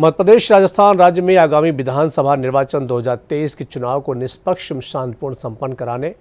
मध्य प्रदेश राजस्थान राज्य में आगामी विधानसभा निर्वाचन 2023 के चुनाव को निष्पक्ष शांतिपूर्ण संपन्न कराने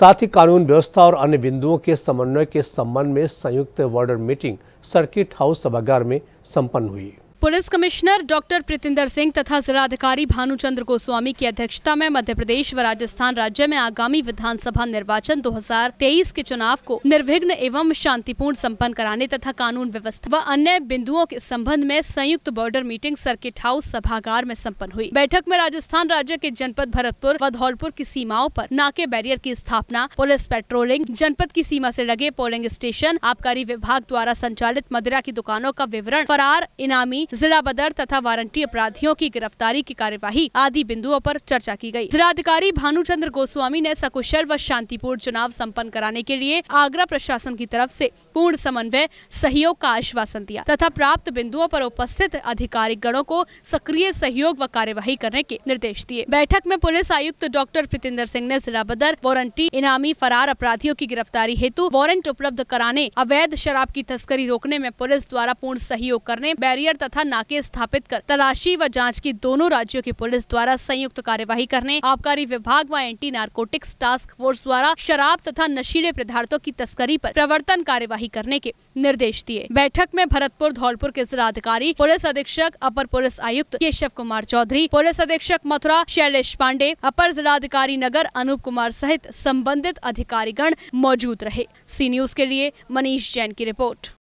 साथ ही कानून व्यवस्था और अन्य बिंदुओं के समन्वय के संबंध में संयुक्त वार्डर मीटिंग सर्किट हाउस सभागार में संपन्न हुई police commissioner doctor Pritinder Singh तथा जिलाधिकारी भानुचंद्र गोस्वामी की अध्यक्षता में मध्य प्रदेश व राजस्थान राज्य में आगामी विधानसभा निर्वाचन 2023 के चुनाव को निर्विघ्न एवं शांतिपूर्ण संपन्न कराने तथा कानून व्यवस्था व अन्य बिंदुओं के संबंध में संयुक्त बॉर्डर मीटिंग सर्किट हाउस सभागार में सम्पन्न हुई बैठक में राजस्थान राज्य के जनपद भरतपुर व धौलपुर की सीमाओं आरोप नाके बैरियर की स्थापना पुलिस पेट्रोलिंग जनपद की सीमा ऐसी लगे पोलिंग स्टेशन आबकारी विभाग द्वारा संचालित मदिरा की दुकानों का विवरण फरार इनामी जिला बदर तथा वारंटी अपराधियों की गिरफ्तारी की कार्यवाही आदि बिंदुओं आरोप चर्चा की गयी जिलाधिकारी भानुचंद्र गोस्वामी ने सकुशल व शांतिपूर्ण चुनाव सम्पन्न कराने के लिए आगरा प्रशासन की तरफ ऐसी पूर्ण समन्वय सहयोग का आश्वासन दिया तथा प्राप्त बिंदुओं आरोप उपस्थित अधिकारी गणों को सक्रिय सहयोग व कार्यवाही करने के निर्देश दिए बैठक में पुलिस आयुक्त डॉक्टर प्रतिंदर सिंह ने जिला बदर वारंटी इनामी फरार अपराधियों की गिरफ्तारी हेतु वारंट उपलब्ध कराने अवैध शराब की तस्करी रोकने में पुलिस द्वारा पूर्ण सहयोग करने बैरियर तथा व्यवस्था नाके स्थापित कर तलाशी व जाँच की दोनों राज्यों की पुलिस द्वारा संयुक्त कार्यवाही करने आबकारी विभाग व एंटी नार्कोटिक्स टास्क फोर्स द्वारा शराब तथा नशीले पदार्थों की तस्करी पर प्रवर्तन कार्यवाही करने के निर्देश दिए बैठक में भरतपुर धौलपुर के जिलाधिकारी पुलिस अधीक्षक अपर पुलिस आयुक्त केशव कुमार चौधरी पुलिस अधीक्षक मथुरा शैलेश पांडे अपर जिलाधिकारी नगर अनूप कुमार सहित संबंधित अधिकारीगण मौजूद रहे सी न्यूज के लिए मनीष जैन की रिपोर्ट